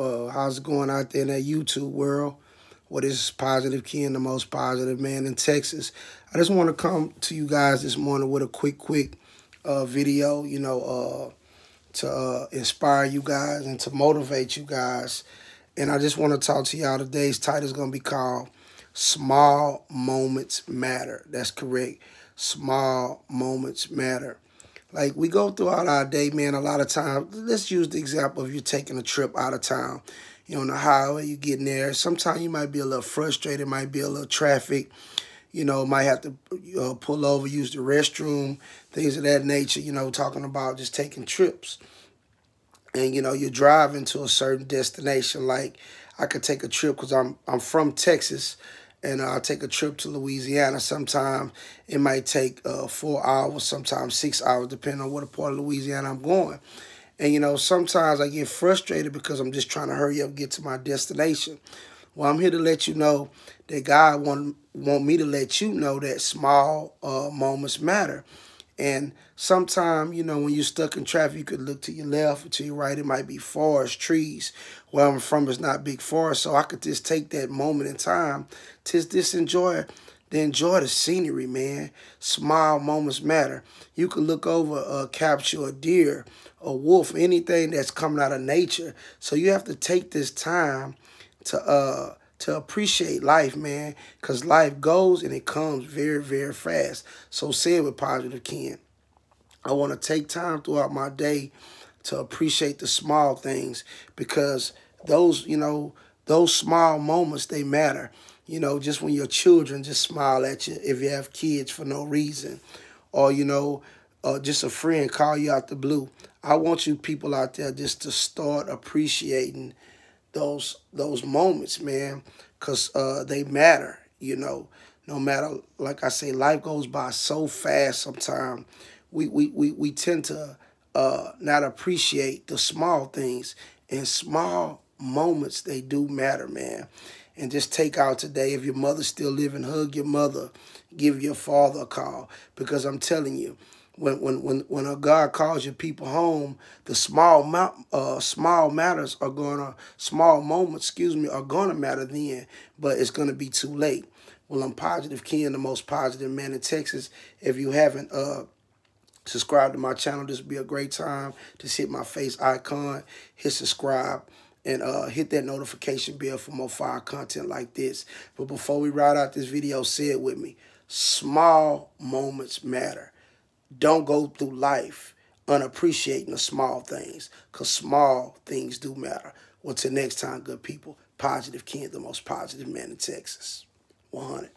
uh, how's it going out there in that YouTube world? What well, is Positive Key and the most positive man in Texas? I just want to come to you guys this morning with a quick, quick uh, video, you know, uh, to uh, inspire you guys and to motivate you guys. And I just want to talk to y'all. Today's title is going to be called Small Moments Matter. That's correct. Small Moments Matter. Like we go throughout our day, man, a lot of times. Let's use the example of you taking a trip out of town. You're on the highway, you're getting there. Sometimes you might be a little frustrated, might be a little traffic. You know, might have to uh, pull over, use the restroom, things of that nature. You know, talking about just taking trips. And, you know, you're driving to a certain destination. Like I could take a trip because I'm, I'm from Texas and I'll take a trip to Louisiana sometime. It might take uh, four hours, sometimes six hours, depending on what part of Louisiana I'm going. And, you know, sometimes I get frustrated because I'm just trying to hurry up, get to my destination. Well, I'm here to let you know that God want, want me to let you know that small uh, moments matter. And sometimes, you know, when you're stuck in traffic, you could look to your left or to your right. It might be forest, trees. Where I'm from is not big forest. So I could just take that moment in time to just enjoy then enjoy the scenery, man. Small moments matter. You can look over, uh, capture a deer, a wolf, anything that's coming out of nature. So you have to take this time to uh, to appreciate life, man, because life goes and it comes very, very fast. So say it with positive Ken. I want to take time throughout my day to appreciate the small things because those, you know, those small moments, they matter. You know, just when your children just smile at you if you have kids for no reason or, you know, uh, just a friend call you out the blue. I want you people out there just to start appreciating those those moments, man, because uh, they matter. You know, no matter like I say, life goes by so fast. Sometimes we we we we tend to uh, not appreciate the small things and small moments. They do matter, man. And just take out today. If your mother's still living, hug your mother. Give your father a call because I'm telling you when when when when a God calls your people home, the small uh, small matters are gonna small moments, excuse me, are gonna matter then, but it's gonna be too late. Well, I'm positive Ken, the most positive man in Texas. If you haven't uh subscribed to my channel, this would be a great time. Just hit my face icon, hit subscribe and uh, hit that notification bell for more fire content like this. But before we ride out this video, say it with me. Small moments matter. Don't go through life unappreciating the small things because small things do matter. until next time, good people, positive Ken, the most positive man in Texas. 100.